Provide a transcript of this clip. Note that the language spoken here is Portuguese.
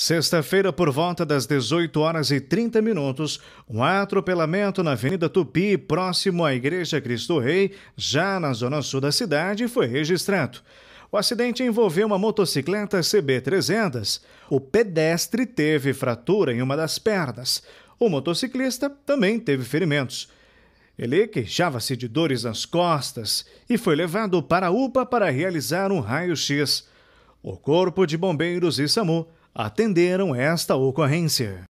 Sexta-feira, por volta das 18 horas e 30 minutos, um atropelamento na Avenida Tupi, próximo à Igreja Cristo Rei, já na zona sul da cidade, foi registrado. O acidente envolveu uma motocicleta CB300. O pedestre teve fratura em uma das pernas. O motociclista também teve ferimentos. Ele queixava-se de dores nas costas e foi levado para a UPA para realizar um raio-x. O Corpo de Bombeiros e SAMU atenderam esta ocorrência.